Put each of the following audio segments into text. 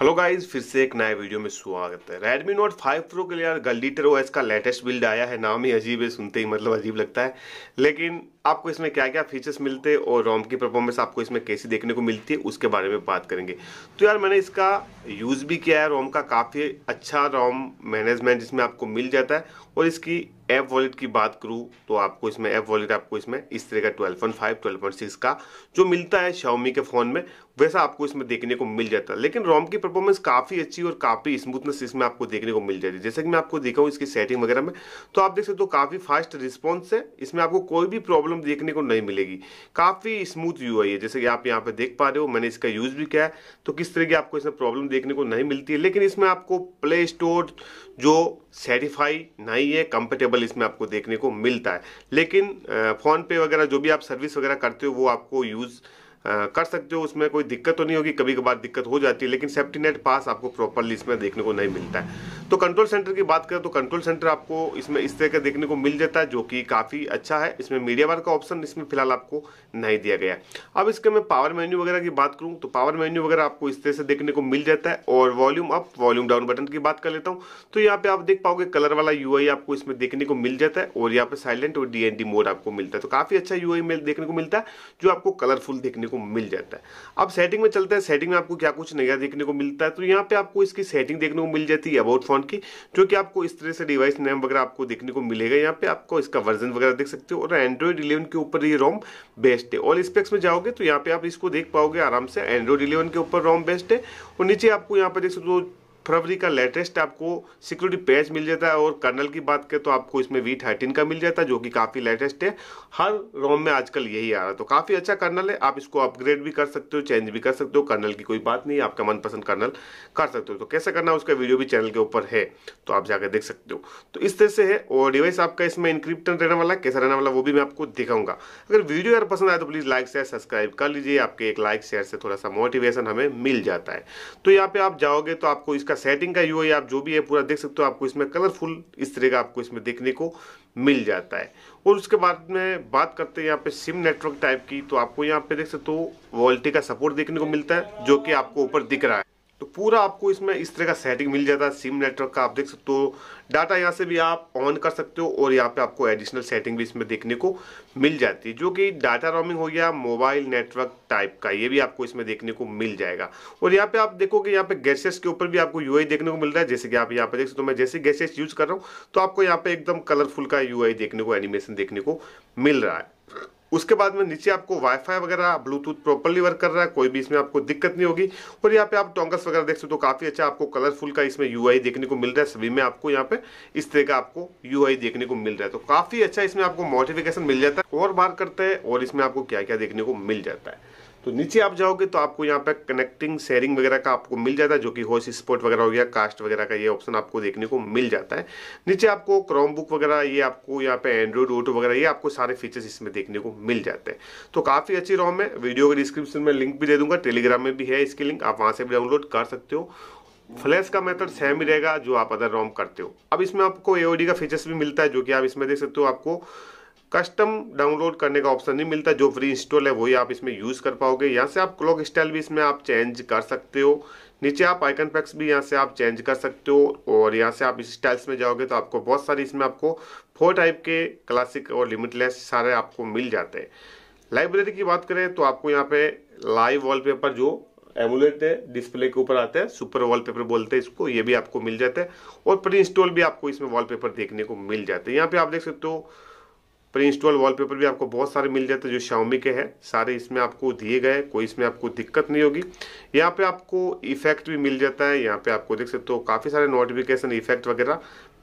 hello guys फिर से एक नए वीडियो में स्वागत है Redmi Note 5 Pro के लिए यार गलीटर ओएस का लेटेस्ट बिल्ड आया है नाम ही अजीब है सुनते ही मतलब अजीब लगता है लेकिन आपको इसमें क्या क्या फीचर्स मिलते हैं और रोम की परफॉर्मेंस आपको इसमें कैसी देखने को मिलती है उसके बारे में बात करेंगे तो यार मैंने इसका यूज़ भी किया है रोम का काफ़ी अच्छा रोम मैनेजमेंट जिसमें आपको मिल जाता है और इसकी ऐप वॉलेट की बात करूँ तो आपको इसमें ऐप वॉलेट आपको इसमें इस तरह का twelve point five twelve point six का जो मिलता है शाओमी के फ़ोन में वैसा आपको इसमें देखने को मिल जाता है लेकिन रोम की परफॉर्मेंस काफ़ी अच्छी और काफ़ी स्मूथनेस इसमें आपको देखने को मिल जाती है जैसे कि मैं आपको देखा हूँ इसकी सेटिंग वगैरह में तो आप देख सकते हो काफ़ी फास्ट रिस्पॉन्स है इसमें आपको कोई भी प्रॉब्लम प्रॉब्लम देखने को नहीं मिलेगी काफ़ी स्मूथ यू है जैसे कि आप यहाँ पे देख पा रहे हो मैंने इसका यूज़ भी किया है तो किस तरह की आपको इसमें प्रॉब्लम देखने को नहीं मिलती है लेकिन इसमें आपको प्ले स्टोर जो सेटिफाई नहीं है कंफर्टेबल इसमें आपको देखने को मिलता है लेकिन फ़ोनपे वगैरह जो भी आप सर्विस वगैरह करते हो वो आपको यूज़ कर सकते हो उसमें कोई दिक्कत तो नहीं होगी कभी कभार दिक्कत हो जाती है लेकिन सेफ्टी नेट पास आपको प्रॉपरली इसमें देखने को नहीं मिलता है तो कंट्रोल सेंटर की बात करें तो कंट्रोल सेंटर आपको इसमें इस तरह का देखने को मिल जाता है जो कि काफ़ी अच्छा है इसमें मीडिया बार का ऑप्शन इसमें फिलहाल आपको नहीं दिया गया अब इसके मैं पावर मेन्यू वगैरह की बात करूँ तो पावर मेन्यू वगैरह आपको इस तरह से देखने को मिल जाता है और volume up volume down button की बात कर लेता हूँ तो यहाँ पे आप देख पाओगे कलर वाला यू आपको इसमें देखने को मिल जाता है और यहाँ पर साइलेंट और डी मोड आपको मिलता है तो काफ़ी अच्छा यू देखने को मिलता है जो आपको कलरफुल देखने को को मिल जाता है अब सेटिंग में चलते हैं सेटिंग में आपको क्या कुछ नया देखने को मिलता है तो यहाँ पे आपको इसकी सेटिंग देखने को मिल जाती है अबाउट फोन की जो कि आपको इस तरह से डिवाइस नेम वगैरह आपको देखने को मिलेगा यहाँ पे आपको इसका वर्जन वगैरह देख सकते हो और एंड्रॉइड इलेवन के ऊपर ये रोम बेस्ट है ऑल स्पेक्स में जाओगे तो यहाँ पे आप इसको देख पाओगे आराम से एंड्रॉइड इलेवन के ऊपर रोम बेस्ट है और नीचे आपको यहाँ पर देख सकते हो फरवरी का लेटेस्ट आपको सिक्योरिटी पैच मिल जाता है और कर्नल की बात करें तो आपको इसमें वी थर्टीन का मिल जाता है जो कि काफ़ी लेटेस्ट है हर रोम में आजकल यही आ रहा है तो काफ़ी अच्छा कर्नल है आप इसको अपग्रेड भी कर सकते हो चेंज भी कर सकते हो कर्नल की कोई बात नहीं आपका मनपसंद कर्नल कर सकते हो तो कैसे करना है उसका वीडियो भी चैनल के ऊपर है तो आप जाकर देख सकते हो तो इस तरह से है और डिवाइस आपका इसमें इंक्रिप्टन रहने वाला कैसा रहने वाला वो भी मैं आपको दिखाऊंगा अगर वीडियो अगर पसंद आए तो प्लीज़ लाइक शेयर सब्सक्राइब कर लीजिए आपके एक लाइक शेयर से थोड़ा सा मोटिवेशन हमें मिल जाता है तो यहाँ पे आप जाओगे तो आपको इसका सेटिंग का यू आप जो भी है पूरा देख सकते हो आपको इसमें कलरफुल इस तरह का आपको इसमें देखने को मिल जाता है और उसके बाद में बात करते हैं यहाँ पे सिम नेटवर्क टाइप की तो आपको यहाँ पे देख सकते हो वॉल्टी का सपोर्ट देखने को मिलता है जो कि आपको ऊपर दिख रहा है तो पूरा आपको इसमें इस तरह का सेटिंग मिल जाता है सिम नेटवर्क का आप देख सकते हो डाटा यहाँ से भी आप ऑन कर सकते हो और यहाँ पे आपको एडिशनल सेटिंग भी इसमें देखने को मिल जाती है जो कि डाटा रोमिंग हो गया मोबाइल नेटवर्क टाइप का ये भी आपको इसमें देखने को मिल जाएगा और यहाँ पे आप देखोगे यहाँ पे गैसेस के ऊपर भी आपको यू देखने को मिल रहा है जैसे कि आप यहाँ पे देख सकते हो मैं जैसे गैसेस यूज कर रहा हूँ तो आपको यहाँ पे एकदम कलरफुल का यू देखने को एनिमेशन देखने को मिल रहा है उसके बाद में नीचे आपको वाईफाई वगैरह ब्लूटूथ प्रॉपरली वर्क कर रहा है कोई भी इसमें आपको दिक्कत नहीं होगी और यहाँ पे आप टोंगस वगैरह देख सकते हो तो काफ़ी अच्छा आपको कलरफुल का इसमें यू देखने को मिल रहा है सभी में आपको यहाँ पे इस तरह का आपको यू देखने को मिल रहा है तो काफ़ी अच्छा इसमें आपको मोटिफिकेशन मिल जाता है और बार करते हैं और इसमें आपको क्या क्या देखने को मिल जाता है तो नीचे आप जाओगे तो आपको यहाँ पे कनेक्टिंग शेयरिंग वगैरह का आपको मिल जाता है जो कि होश स्पोर्ट वगैरह हो गया कास्ट वगैरह का ये ऑप्शन आपको देखने को मिल जाता है नीचे आपको क्रोम बुक वगैरह ये आपको यहाँ पे एंड्रॉइड ऑटो वगैरह ये आपको सारे फीचर्स इसमें देखने को मिल जाते हैं तो काफ़ी अच्छी रॉम है वीडियो के डिस्क्रिप्शन में लिंक भी दे दूंगा टेलीग्राम में भी है इसकी लिंक आप वहाँ से भी डाउनलोड कर सकते हो फ्लैश का मेथड सेम ही रहेगा जो आप अदर रॉम करते हो अब इसमें आपको एओडी का फीचर्स भी मिलता है जो कि आप इसमें देख सकते हो आपको कस्टम डाउनलोड करने का ऑप्शन नहीं मिलता जो फ्री इंस्टॉल है वही आप इसमें यूज़ कर पाओगे यहाँ से आप क्लॉक स्टाइल भी इसमें आप चेंज कर सकते हो नीचे आप आइकन पैक्स भी यहाँ से आप चेंज कर सकते हो और यहाँ से आप इस स्टाइल्स में जाओगे तो आपको बहुत सारी इसमें आपको फोर टाइप के क्लासिक और लिमिटलेस सारे आपको मिल जाते हैं लाइब्रेरी की बात करें तो आपको यहाँ पे लाइव वॉलपेपर जो एमुलेट है डिस्प्ले के ऊपर आता है सुपर वॉलपेपर बोलते हैं इसको ये भी आपको मिल जाता है और प्री इंस्टॉल भी आपको इसमें वॉलपेपर देखने को मिल जाते हैं यहाँ पे आप देख सकते हो प्री इंस्टॉल वॉलपेपर भी आपको बहुत सारे मिल जाते हैं जो शाओमी के हैं सारे इसमें आपको दिए गए कोई इसमें आपको दिक्कत नहीं होगी यहाँ पे आपको इफेक्ट भी मिल जाता है यहाँ पे आपको देख सकते हो तो काफ़ी सारे नोटिफिकेशन इफेक्ट वगैरह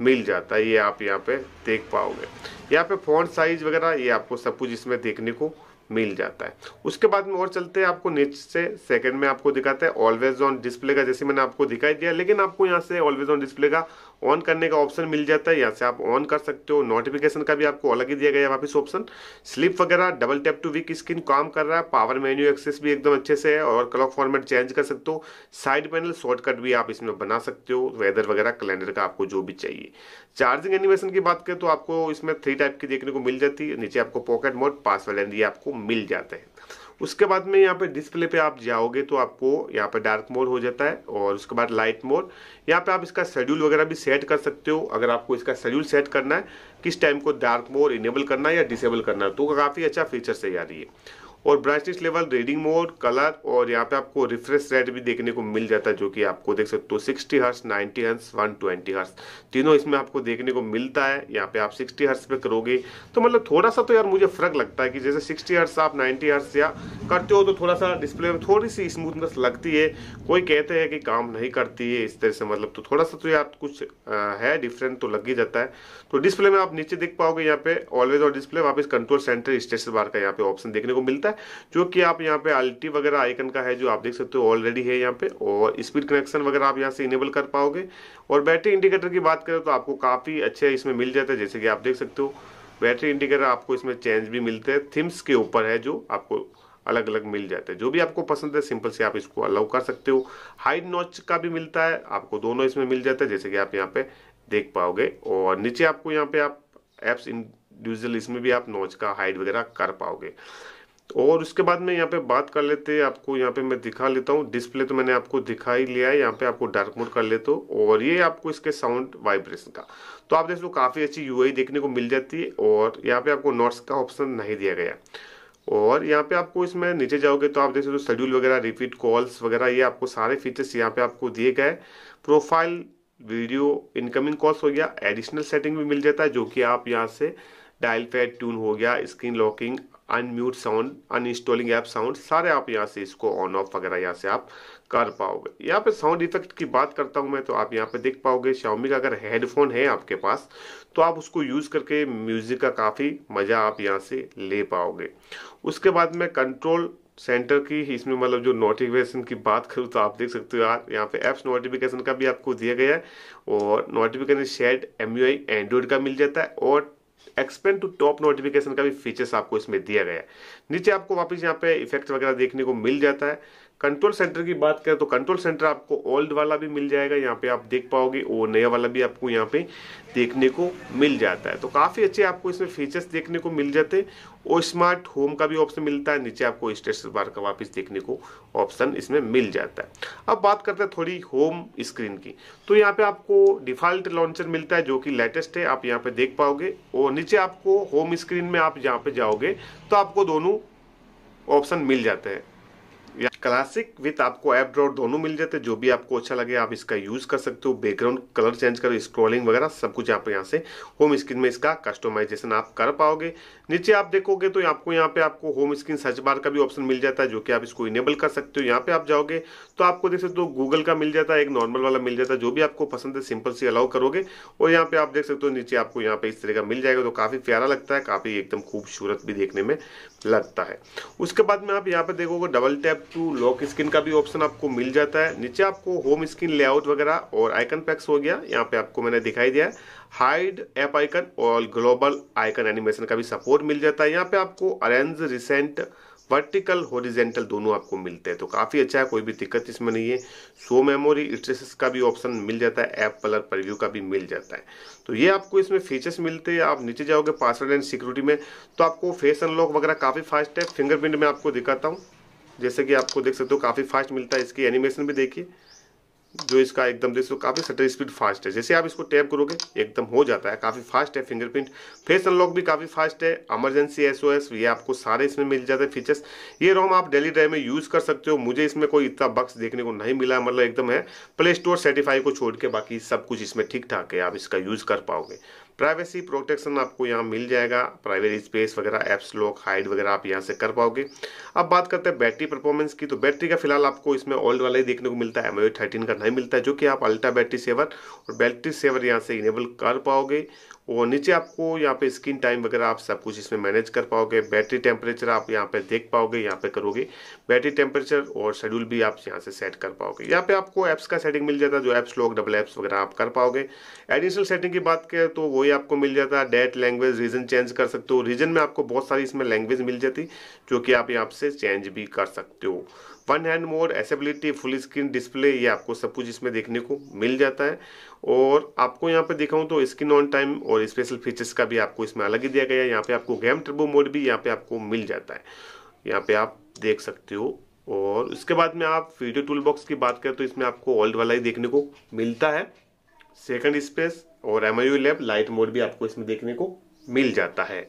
मिल जाता है ये आप यहाँ पे देख पाओगे यहाँ पे फोन साइज वगैरह ये आपको सब कुछ इसमें देखने को मिल जाता है उसके बाद में और चलते हैं आपको नीचे से सेकंड में आपको दिखाता है ऑलवेज ऑन डिस्प्ले का जैसे मैंने आपको दिखाई दिया लेकिन आपको यहाँ से ऑलवेज ऑन डिस्प्ले का ऑन करने का ऑप्शन मिल जाता है यहाँ से आप ऑन कर सकते हो नोटिफिकेशन का भी आपको अलग ही दिया गया वापस ऑप्शन स्लिप वगैरह double tap to wake screen काम कर रहा है पावर मेन्यू एक्सेस भी एकदम अच्छे से है और क्लॉक फॉर्मेट चेंज कर सकते हो साइड पैनल शॉर्टकट भी आप इसमें बना सकते हो वेदर वगैरह कैलेंडर का आपको जो भी चाहिए चार्जिंग एनिमेशन की बात करें तो आपको इसमें थ्री टाइप की देखने को मिल जाती है नीचे आपको पॉकेट मोड पास वाले आपको मिल जाते हैं उसके बाद में यहाँ पर डिस्प्ले पे आप जाओगे तो आपको यहाँ पर डार्क मोड हो जाता है और उसके बाद लाइट मोड यहाँ पे आप इसका शेड्यूल वगैरह भी सेट कर सकते हो अगर आपको इसका शेड्यूल सेट करना है किस टाइम को डार्क मोड इनेबल करना है या डिसेबल करना है तो काफ़ी अच्छा फीचर से यार ये और brightness level reading mode colour और यहाँ पे आपको रिफ्रेश रेट भी देखने को मिल जाता है जो कि आपको देख सकते हो sixty hertz ninety hertz one twenty hertz तीनों इसमें आपको देखने को मिलता है यहाँ पे आप सिक्सटी हर्स पे करोगे तो मतलब थोड़ा सा तो यार मुझे फर्क लगता है कि जैसे सिक्सटी हर्स आप नाइन्टी हर्स या करते हो तो थोड़ा सा डिस्प्ले में थोड़ी सी स्मूथनेस लगती है कोई कहते हैं कि काम नहीं करती है इस तरह से मतलब तो थोड़ा सा तो यार कुछ है डिफरेंट तो लग ही जाता है तो डिस्प्ले में आप नीचे देख पाओगे यहाँ पे ऑलवेज और डिस्प्ले वापस कंट्रोल सेंटर स्टेशन बार का यहाँ पे ऑप्शन देखने को मिलता है है जो कि आप यहाँ पे अल्टी वगैरह आइकन का है जो आप देख सकते हो ऑलरेडी है यहाँ पे और स्पीड कनेक्शन वगैरह आप यहाँ से इनेबल कर पाओगे और बैटरी इंडिकेटर की बात करें तो आपको काफ़ी अच्छे इसमें मिल जाता है जैसे कि आप देख सकते हो बैटरी इंडिकेटर आपको इसमें चेंज भी मिलते हैं थिम्स के ऊपर है जो आपको अलग अलग मिल जाते हैं जो भी आपको पसंद है सिंपल से आप इसको अलाउ कर सकते हो हाई नॉच का भी मिलता है आपको दोनों इसमें मिल जाता है जैसे कि आप यहाँ पे देख पाओगे और नीचे आपको यहाँ पे आप एप्स इंडिविजुअल इसमें भी आप नॉच का हाइट वगैरह कर पाओगे और उसके बाद में यहाँ पे बात कर लेते हैं आपको यहाँ पे मैं दिखा लेता हूँ डिस्प्ले तो मैंने आपको दिखा ही लिया है यहाँ पे आपको डार्क मोड कर लेते हो और ये आपको इसके साउंड वाइब्रेशन का तो आप देख लो काफ़ी अच्छी यू देखने को मिल जाती है और यहाँ पे आपको नोट्स का ऑप्शन नहीं दिया गया और यहाँ पे आपको इसमें नीचे जाओगे तो आप देख सकते हो शेड्यूल वगैरह रिपीट कॉल्स वगैरह ये आपको सारे फीचर्स यहाँ पे आपको दिए गए प्रोफाइल वीडियो इनकमिंग कॉल्स हो गया एडिशनल सेटिंग भी मिल जाता है जो कि आप यहाँ से डायल पैड ट्यून हो गया screen locking unmute sound uninstalling app sound सारे आप यहाँ से इसको ऑन ऑफ वगैरह यहाँ से आप कर पाओगे यहाँ पे साउंड इफेक्ट की बात करता हूँ मैं तो आप यहाँ पे देख पाओगे शाउमी का अगर हेडफोन है आपके पास तो आप उसको यूज़ करके म्यूज़िक का काफ़ी मज़ा आप यहाँ से ले पाओगे उसके बाद में कंट्रोल सेंटर की इसमें मतलब जो नोटिफिकेशन की बात करूँ तो आप देख सकते हो यार यहाँ पे एप्स नोटिफिकेशन का भी आपको दिया गया है और notification shade M U Android का मिल जाता है और एक्सपेंड टू टॉप नोटिफिकेशन का भी फीचर्स आपको इसमें दिया गया है नीचे आपको वापस यहाँ पे इफेक्ट वगैरह देखने को मिल जाता है कंट्रोल सेंटर की बात करें तो कंट्रोल सेंटर आपको ओल्ड वाला भी मिल जाएगा यहाँ पे आप देख पाओगे और नया वाला भी आपको यहाँ पे देखने को मिल जाता है तो काफ़ी अच्छे आपको इसमें फीचर्स देखने को मिल जाते हैं और स्मार्ट होम का भी ऑप्शन मिलता है नीचे आपको स्टेटस बार का वापस देखने को ऑप्शन इसमें मिल जाता है अब बात करते हैं थोड़ी होम स्क्रीन की तो यहाँ पे आपको डिफॉल्ट लॉन्चर मिलता है जो कि लेटेस्ट है आप यहाँ पे देख पाओगे और नीचे आपको होम स्क्रीन में आप यहाँ पे जाओगे तो आपको दोनों ऑप्शन मिल जाते हैं या क्लासिक विथ आपको ऐप ड्रॉ दोनों मिल जाते हैं जो भी आपको अच्छा लगे आप इसका यूज़ कर सकते हो बैकग्राउंड कलर चेंज करो स्क्रॉलिंग वगैरह सब कुछ आप यहाँ से होम स्क्रीन में इसका कस्टमाइजेशन आप कर पाओगे नीचे आप देखोगे तो आपको यहाँ पे आपको होम स्क्रीन सर्च बार का भी ऑप्शन मिल जाता है जो कि आप इसको इनेबल कर सकते हो यहाँ पे आप जाओगे तो आपको देख सकते हो गूगल का मिल जाता है एक नॉर्मल वाला मिल जाता है जो भी आपको पसंद है सिंपल से अलाउ करोगे और यहाँ पे आप देख सकते हो नीचे आपको यहाँ पे इस तरह का मिल जाएगा तो काफ़ी प्यारा लगता है काफ़ी एकदम खूबसूरत भी देखने में लगता है उसके बाद में आप यहाँ पे देखोगे double tap to lock screen का भी ऑप्शन आपको मिल जाता है नीचे आपको होम स्क्रीन लेआउट वगैरह और आइकन पैक्स हो गया यहाँ पे आपको मैंने दिखाई दिया है हाइड ऐप आइकन और ग्लोबल आइकन एनिमेशन का भी सपोर्ट मिल जाता है यहाँ पे आपको अरेंज रिसेंट वर्टिकल होरिजेंटल दोनों आपको मिलते हैं तो काफ़ी अच्छा है कोई भी दिक्कत इसमें नहीं है सो मेमोरी स्ट्रेस का भी ऑप्शन मिल जाता है ऐप कलर प्रिव्यू का भी मिल जाता है तो ये आपको इसमें फीचर्स मिलते हैं आप नीचे जाओगे पासवर्ड एंड सिक्योरिटी में तो आपको फेस अनलॉक वगैरह काफ़ी फास्ट है फिंगरप्रिंट में आपको दिखाता हूँ जैसे कि आपको देख सकते हो काफ़ी फास्ट मिलता है इसकी एनिमेशन भी देखिए जो इसका एकदम देख सकते हो काफ़ी सटर स्पीड फास्ट है जैसे आप इसको टैप करोगे एकदम हो जाता है काफ़ी फास्ट है फिंगरप्रिंट फेस अनलॉक भी काफ़ी फास्ट है एमरजेंसी एसओएस ये आपको सारे इसमें मिल जाते हैं फीचर्स ये रोम आप डेली ड्राइव में यूज़ कर सकते हो मुझे इसमें कोई इतना बक्स देखने को नहीं मिला मतलब एकदम है प्ले स्टोर सर्टिफाई को छोड़ के बाकी सब कुछ इसमें ठीक ठाक है आप इसका यूज़ कर पाओगे प्राइवेसी प्रोटेक्शन आपको यहाँ मिल जाएगा प्राइवेट स्पेस वगैरह एप्स लॉक हाइड वगैरह आप यहाँ से कर पाओगे अब बात करते हैं बैटरी परफॉर्मेंस की तो बैटरी का फिलहाल आपको इसमें ओल्ड वाला ही देखने को मिलता है एमओ थर्टीन का नहीं मिलता है जो कि आप अल्ट्रा बैटरी सेवर और बैटरी सेवर यहाँ से इनेबल कर पाओगे और नीचे आपको यहाँ पे स्क्रीन टाइम वगैरह आप सब कुछ इसमें मैनेज कर पाओगे बैटरी टेम्परेचर आप यहाँ पे देख पाओगे यहाँ पे करोगे बैटरी टेम्परेचर और शेड्यूल भी आप यहाँ से सेट कर पाओगे यहाँ पे आपको एप्स का सेटिंग मिल जाता है जो एप्स लोग डबल एप्स वगैरह आप कर पाओगे एडिशनल सेटिंग की बात करें तो वो वो ही आपको मिल जाता है डेट लैंग्वेज रीजन चेंज कर सकते हो रीजन में आपको बहुत सारी इसमें लैंग्वेज मिल जाती जो कि आप यहाँ से चेंज भी कर सकते हो one hand mode accessibility full screen display ये आपको सब कुछ इसमें देखने को मिल जाता है और आपको यहाँ पे दिखाऊँ तो स्क्रीन ऑन टाइम और स्पेशल फीचर्स का भी आपको इसमें अलग ही दिया गया है यहाँ पे आपको गेम ट्रिबो मोड भी यहाँ पे आपको मिल जाता है यहाँ पे आप देख सकते हो और उसके बाद में आप वीडियो टूल बॉक्स की बात करें तो इसमें आपको ओल्ड वाला ही देखने को मिलता है सेकेंड स्पेस और एम लैब लाइट मोड भी आपको इसमें देखने को मिल जाता है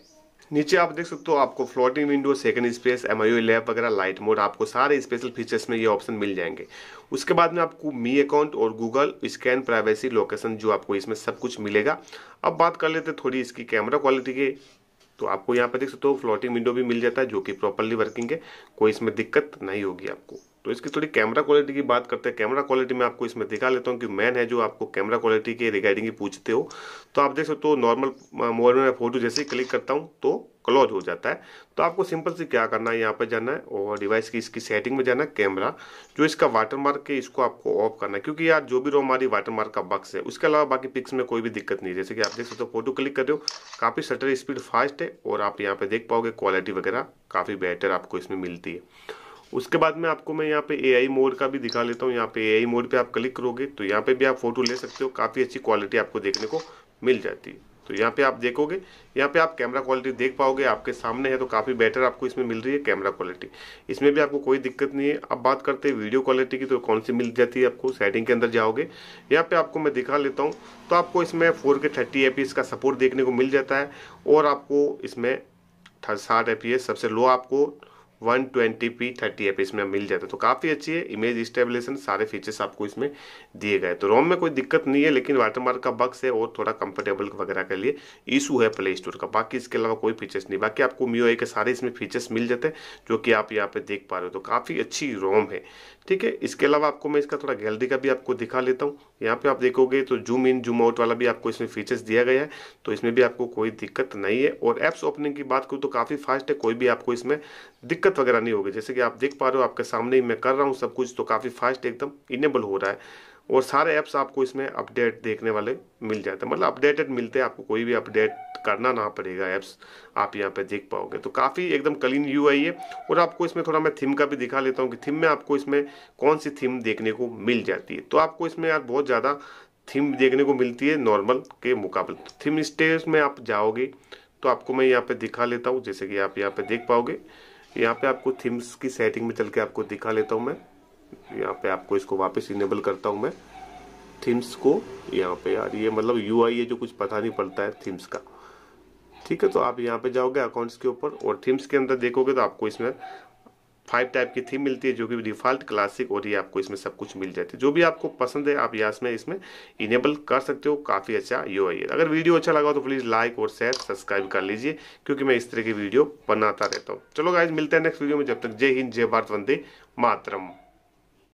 नीचे आप देख सकते हो आपको floating window second space M I lab वगैरह लाइट मोड आपको सारे स्पेशल फीचर्स में ये ऑप्शन मिल जाएंगे उसके बाद में आपको मी अकाउंट और गूगल स्कैन प्राइवेसी लोकेशन जो आपको इसमें सब कुछ मिलेगा अब बात कर लेते हैं थोड़ी इसकी कैमरा क्वालिटी की तो आपको यहाँ पर देख सकते हो फ्लोटिंग विंडो भी मिल जाता है जो कि प्रॉपरली वर्किंग है कोई इसमें दिक्कत नहीं होगी आपको तो इसकी थोड़ी कैमरा क्वालिटी की बात करते हैं कैमरा क्वालिटी में आपको इसमें दिखा लेता हूँ कि मैन है जो आपको कैमरा क्वालिटी के रिगार्डिंग ही पूछते हो तो आप देख सकते हो नॉर्मल मोबाइल में फोटो जैसे ही क्लिक करता हूँ तो क्लोज हो जाता है तो आपको सिंपल से क्या करना है यहाँ पर जाना है और डिवाइस की इसकी सेटिंग में जाना है कैमरा जो इसका वाटर मार्क है इसको आपको ऑफ करना है क्योंकि यार जो भी रो हमारी वाटर मार्क का बक्स है उसके अलावा बाकी पिक्स में कोई भी दिक्कत नहीं है जैसे कि आप देख सकते हो फोटो क्लिक कर रहे हो काफ़ी शटर स्पीड फास्ट है और आप यहाँ पर देख पाओगे क्वालिटी वगैरह काफ़ी बेटर आपको इसमें मिलती है उसके बाद में आपको मैं यहाँ पे आई मोड का भी दिखा लेता हूँ यहाँ पे आई मोड पे आप क्लिक करोगे तो यहाँ पे भी आप फोटो ले सकते हो काफ़ी अच्छी क्वालिटी आपको देखने को मिल जाती है तो यहाँ पे आप देखोगे यहाँ पे आप कैमरा क्वालिटी देख पाओगे आपके सामने है तो काफ़ी बेटर आपको इसमें मिल रही है कैमरा क्वालिटी इसमें भी आपको कोई दिक्कत नहीं है अब बात करते हैं वीडियो क्वालिटी की तो कौन सी मिल जाती है आपको सेटिंग के अंदर जाओगे यहाँ पे आपको मैं दिखा लेता हूँ तो आपको इसमें फोर के थर्टी एफ का सपोर्ट देखने को मिल जाता है और आपको इसमें साठ एफ सबसे लो आपको वन ट्वेंटी पी थर्टी एप इसमें मिल जाता है तो काफ़ी अच्छी है इमेज स्टेबलेशन सारे फीचर्स आपको इसमें दिए गए तो रोम में कोई दिक्कत नहीं है लेकिन वाटरमार्क का बक्स है और थोड़ा कंफर्टेबल वगैरह के लिए इशू है प्ले स्टोर का बाकी इसके अलावा कोई फीचर्स नहीं बाकी आपको मियो ए के सारे इसमें फीचर्स मिल जाते हैं जो कि आप यहाँ पे देख पा रहे हो तो काफ़ी अच्छी रोम है ठीक है इसके अलावा आपको मैं इसका थोड़ा गैलरी का भी आपको दिखा लेता हूँ यहाँ पे आप देखोगे तो जूम इन जूम आउट वाला भी आपको इसमें फीचर्स दिया गया है तो इसमें भी आपको कोई दिक्कत नहीं है और एप्स ओपनिंग की बात करूँ तो काफ़ी फास्ट है कोई भी आपको इसमें दिक्कत वगैरह नहीं होगी जैसे कि आप देख पा रहे हो आपके सामने ही मैं कर रहा हूँ सब कुछ तो काफ़ी फास्ट एकदम इनेबल हो रहा है और सारे ऐप्स आपको इसमें अपडेट देखने वाले मिल जाते हैं मतलब अपडेटेड मिलते हैं आपको कोई भी अपडेट करना ना पड़ेगा ऐप्स आप यहाँ पे देख पाओगे तो काफ़ी एकदम क्लीन यू आई है और आपको इसमें थोड़ा मैं थीम का भी दिखा लेता हूँ कि थीम में आपको इसमें कौन सी थीम देखने को मिल जाती है तो आपको इसमें यार बहुत ज़्यादा थीम देखने को मिलती है नॉर्मल के मुकाबले थीम तो स्टेज में आप जाओगे तो आपको मैं यहाँ पर दिखा लेता हूँ जैसे कि आप यहाँ पर देख पाओगे यहाँ पे आपको थीम्स की सेटिंग में चल के आपको दिखा लेता हूँ मैं यहाँ पे आपको इसको वापस इनेबल करता हूँ मैं थीम्स को यहाँ पे यार ये मतलब यू आई जो कुछ पता नहीं पड़ता है थीम्स का ठीक है तो आप यहाँ पे जाओगे अकाउंट्स के ऊपर और थीम्स के अंदर देखोगे तो आपको इसमें फाइव टाइप की थीम मिलती है जो कि डिफ़ॉल्ट क्लासिक और ये आपको इसमें सब कुछ मिल जाती है जो भी आपको पसंद है आप यहाँ में इसमें इनेबल कर सकते हो काफ़ी अच्छा यो है अगर वीडियो अच्छा लगा तो प्लीज़ लाइक और शेयर सब्सक्राइब कर लीजिए क्योंकि मैं इस तरह की वीडियो बनाता रहता हूँ चलो गाइज मिलते हैं नेक्स्ट वीडियो में जब तक जय हिंद जय भारत वंदे मातरम